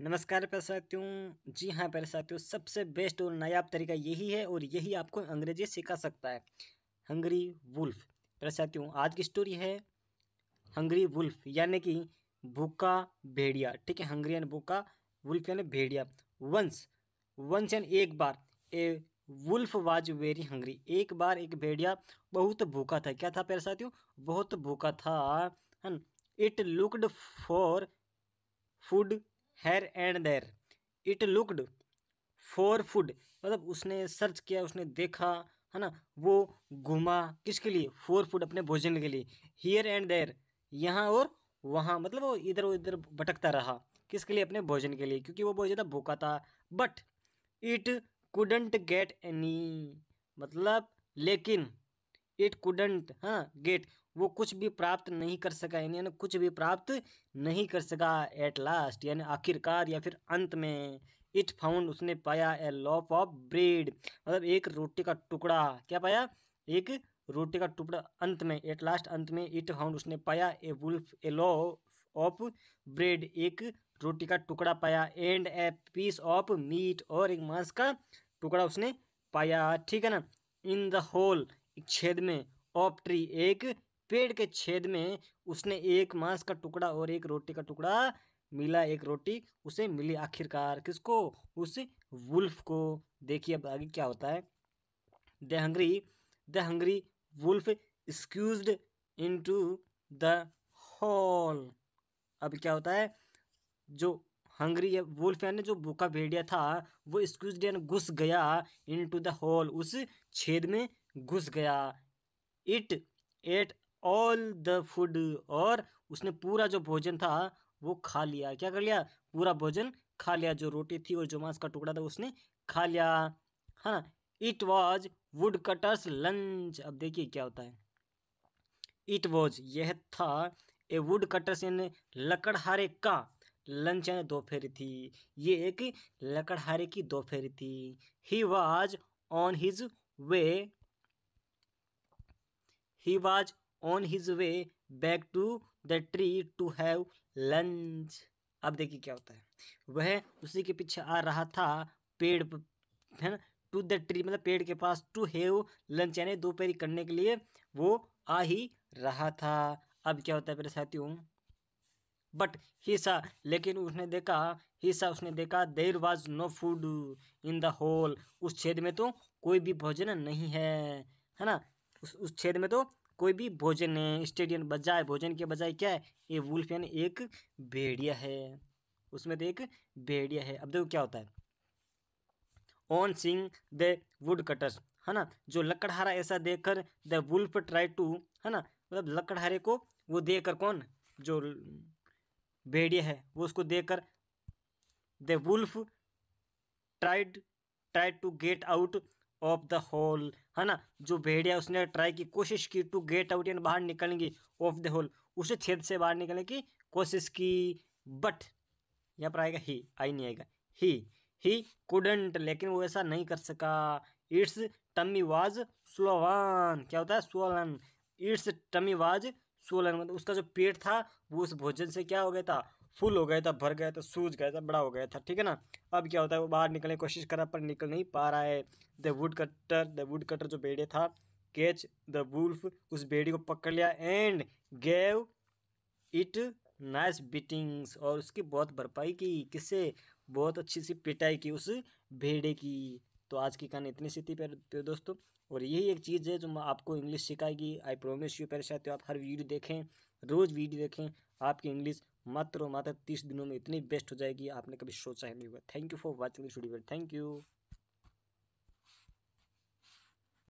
नमस्कार प्यारे साथियों जी हाँ प्यारे साथियों सबसे बेस्ट और नायाब तरीका यही है और यही आपको अंग्रेजी सिखा सकता है हंगरी वुल्फ प्यारे साथियों आज की स्टोरी है हंगरी वुल्फ यानी कि भूखा भेड़िया ठीक है हंगरी एंड भूखा वुल्फ यानी भेड़िया वंस वंस यानी एक बार a wolf was very hungry एक बार एक भेड़िया बहुत भूखा था क्या था प्यारे साथियों बहुत भूखा था it looked for food here and there it looked for food मतलब उसने सर्च किया उसने देखा है ना वो घुमा किसके लिए फॉर फूड अपने भोजन के लिए हियर एंड देर यहाँ और वहाँ मतलब वो इधर उधर भटकता रहा किसके लिए अपने भोजन के लिए क्योंकि वो बहुत ज़्यादा भूखा था but it couldn't get any मतलब लेकिन इट कुडंट हाँ गेट वो कुछ भी प्राप्त नहीं कर सका यानी कुछ भी प्राप्त नहीं कर सका एट लास्ट यानी आखिरकार या फिर अंत में इट फाउंड उसने पाया ए लॉप ऑफ ब्रेड मतलब एक रोटी का टुकड़ा क्या पाया एक रोटी का टुकड़ा अंत में एट लास्ट अंत में इट फाउंड उसने पाया a wolf a loaf of bread एक रोटी का टुकड़ा पाया and a piece of meat और एक मांस का टुकड़ा उसने पाया ठीक है ना इन द होल छेद में ऑफ ट्री एक पेड़ के छेद में उसने एक मांस का टुकड़ा और एक रोटी का टुकड़ा मिला एक रोटी उसे मिली आखिरकार किसको उस वुल्फ को देखिए अब आगे क्या होता है the hungry the hungry wolf squeezed into the hole अब क्या होता है जो हंगरी या वुल्फ यानी जो भूखा भेड़िया था वो स्क्यूज यानी घुस गया इन टू द हॉल उस छेद में घुस गया it ate all the food और उसने पूरा जो भोजन था वो खा लिया क्या कर लिया पूरा भोजन खा लिया जो रोटी थी और जो मांस का टुकड़ा था उसने खा लिया है हाँ, ना it was woodcutter's lunch अब देखिए क्या होता है इट वॉज यह था ए वुड कटर्स इन लकड़हारे का लंच यानी दोपहर थी ये एक लकड़हारे की दोपहर थी he was on his way he was on his way back to the tree to have lunch अब देखिए क्या होता है वह उसी के पीछे आ रहा था पेड़ है ना टू द ट्री मतलब पेड़ के पास टू हैव लंच यानी दोपहर करने के लिए वो आ ही रहा था अब क्या होता है मेरे साथियों बट हिसा लेकिन उसने देखा हिसा उसने देखा there was no food in the hole उस छेद में तो कोई भी भोजन नहीं है है ना उस उस छेद में तो कोई भी भोजन है स्टेडियन बजाय भोजन के बजाय क्या है ये वुल्फ यानी एक भेड़िया है उसमें तो एक भेड़िया है अब देखो क्या होता है on seeing the woodcutter's है ना जो लकड़हारा ऐसा देखकर द वुल्फ ट्राई टू है ना मतलब लकड़हारे को वो देकर कौन जो भेड़िया है वो उसको देकर the wolf tried tried to get out of the hole है ना जो भेड़िया उसने ट्राई की कोशिश की टू गेट आउट एंड बाहर निकलने की ऑफ द होल उसे छेद से बाहर निकलने की कोशिश की बट यहाँ पर आएगा ही आई नहीं आएगा ही ही कुडंट लेकिन वो ऐसा नहीं कर सका इट्स टमी वाज स्लोवान क्या होता है swollen its tummy was swollen मतलब उसका जो पेट था वो उस भोजन से क्या हो गया था फुल हो गया था भर गया था सूज गया था बड़ा हो गया था ठीक है ना अब क्या होता है वो बाहर निकलने की कोशिश कर रहा पर निकल नहीं पा रहा है the woodcutter the woodcutter जो बेड़े था कैच द वुल्फ उस बेड़ी को पकड़ लिया and gave it nice beatings और उसकी बहुत भरपाई की किससे बहुत अच्छी सी पिटाई की उस भेड़े की तो आज की कहानी इतनी सी थी प्यारे दोस्तों और यही एक चीज़ है जो आपको इंग्लिश सिखाएगी आई प्रोमिस यू प्यारे साथियों आप हर वीडियो देखें रोज़ वीडियो देखें आपकी इंग्लिश मात्र और मात्र तीस दिनों में इतनी बेस्ट हो जाएगी आपने कभी सोचा ही नहीं होगा thank you for watching this video thank you